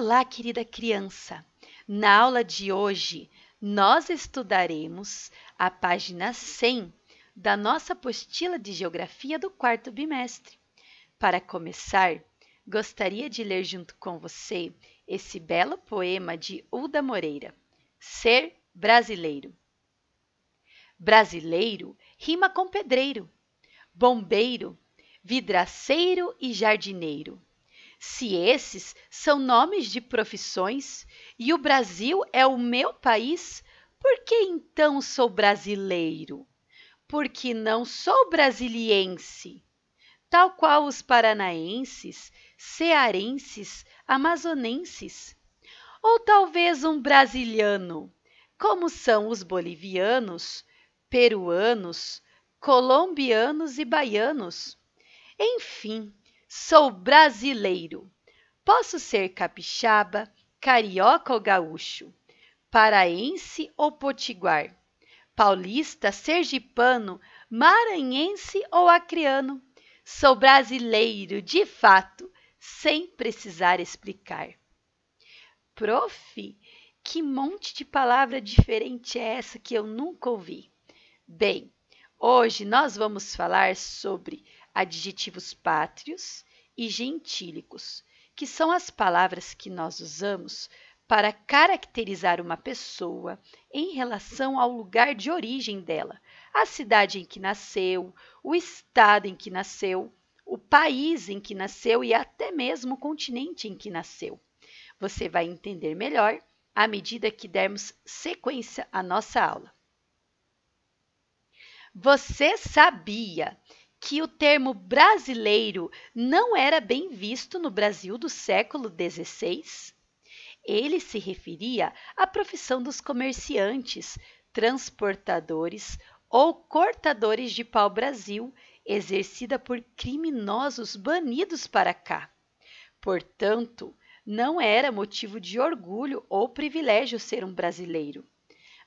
Olá, querida criança! Na aula de hoje, nós estudaremos a página 100 da nossa apostila de Geografia do quarto bimestre. Para começar, gostaria de ler junto com você esse belo poema de Uda Moreira, Ser Brasileiro. Brasileiro rima com pedreiro, bombeiro, vidraceiro e jardineiro se esses são nomes de profissões e o Brasil é o meu país, por que então sou brasileiro? Porque não sou brasiliense, tal qual os paranaenses, cearenses, amazonenses, ou talvez um brasiliano, como são os bolivianos, peruanos, colombianos e baianos. Enfim, Sou brasileiro. Posso ser capixaba, carioca ou gaúcho, paraense ou potiguar, paulista, sergipano, maranhense ou acreano. Sou brasileiro de fato, sem precisar explicar. Prof, que monte de palavra diferente é essa que eu nunca ouvi? Bem, hoje nós vamos falar sobre adjetivos pátrios e gentílicos, que são as palavras que nós usamos para caracterizar uma pessoa em relação ao lugar de origem dela, a cidade em que nasceu, o estado em que nasceu, o país em que nasceu e até mesmo o continente em que nasceu. Você vai entender melhor à medida que dermos sequência à nossa aula. Você sabia que o termo brasileiro não era bem visto no Brasil do século XVI? Ele se referia à profissão dos comerciantes, transportadores ou cortadores de pau-brasil, exercida por criminosos banidos para cá. Portanto, não era motivo de orgulho ou privilégio ser um brasileiro.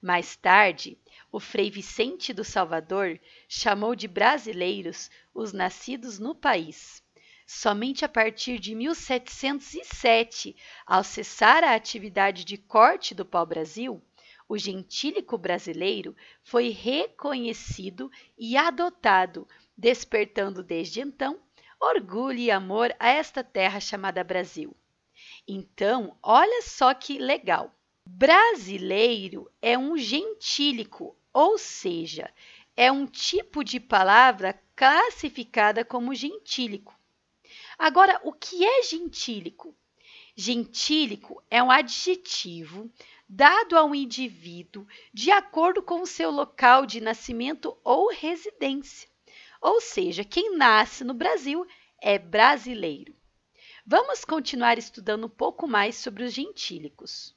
Mais tarde, o Frei Vicente do Salvador chamou de brasileiros os nascidos no país. Somente a partir de 1707, ao cessar a atividade de corte do pau-brasil, o gentílico brasileiro foi reconhecido e adotado, despertando desde então orgulho e amor a esta terra chamada Brasil. Então, olha só que legal! Brasileiro é um gentílico, ou seja, é um tipo de palavra classificada como gentílico. Agora, o que é gentílico? Gentílico é um adjetivo dado a um indivíduo de acordo com o seu local de nascimento ou residência. Ou seja, quem nasce no Brasil é brasileiro. Vamos continuar estudando um pouco mais sobre os gentílicos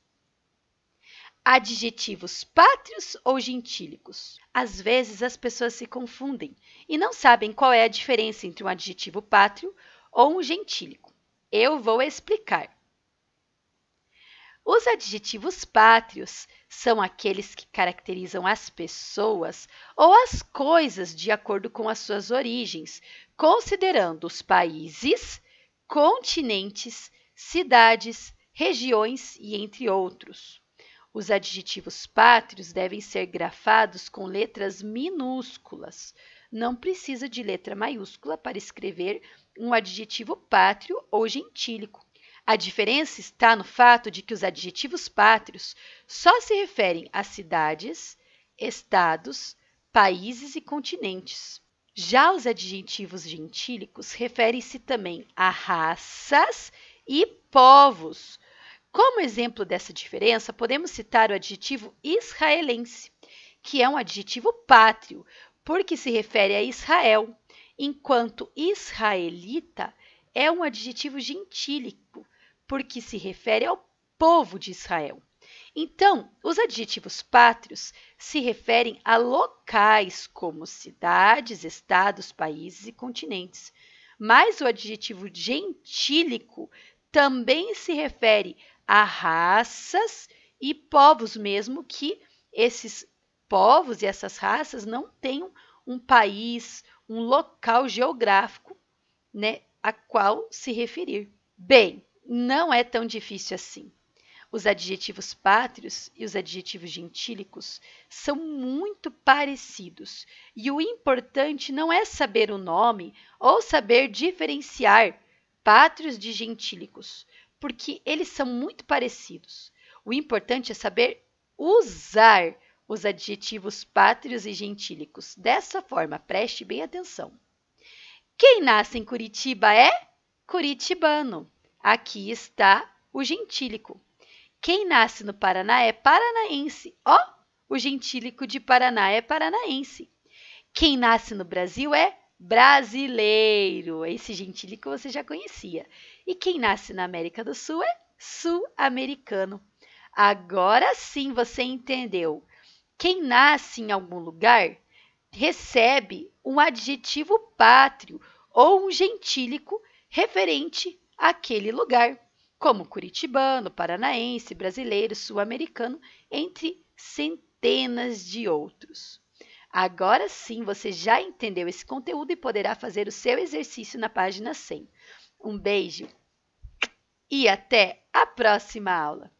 adjetivos pátrios ou gentílicos. Às vezes as pessoas se confundem e não sabem qual é a diferença entre um adjetivo pátrio ou um gentílico. Eu vou explicar. Os adjetivos pátrios são aqueles que caracterizam as pessoas ou as coisas de acordo com as suas origens, considerando os países, continentes, cidades, regiões e entre outros. Os adjetivos pátrios devem ser grafados com letras minúsculas. Não precisa de letra maiúscula para escrever um adjetivo pátrio ou gentílico. A diferença está no fato de que os adjetivos pátrios só se referem a cidades, estados, países e continentes. Já os adjetivos gentílicos referem-se também a raças e povos, como exemplo dessa diferença, podemos citar o adjetivo israelense, que é um adjetivo pátrio, porque se refere a Israel, enquanto israelita é um adjetivo gentílico, porque se refere ao povo de Israel. Então, os adjetivos pátrios se referem a locais como cidades, estados, países e continentes. Mas o adjetivo gentílico também se refere a raças e povos, mesmo que esses povos e essas raças não tenham um país, um local geográfico, né, a qual se referir. Bem, não é tão difícil assim. Os adjetivos pátrios e os adjetivos gentílicos são muito parecidos, e o importante não é saber o nome ou saber diferenciar pátrios de gentílicos, porque eles são muito parecidos. O importante é saber usar os adjetivos pátrios e gentílicos. Dessa forma, preste bem atenção. Quem nasce em Curitiba é curitibano. Aqui está o gentílico. Quem nasce no Paraná é paranaense. Ó, oh, o gentílico de Paraná é paranaense. Quem nasce no Brasil é brasileiro. É esse gentílico você já conhecia. E quem nasce na América do Sul é sul-americano. Agora sim você entendeu. Quem nasce em algum lugar recebe um adjetivo pátrio ou um gentílico referente àquele lugar, como curitibano, paranaense, brasileiro, sul-americano, entre centenas de outros. Agora sim você já entendeu esse conteúdo e poderá fazer o seu exercício na página 100. Um beijo e até a próxima aula!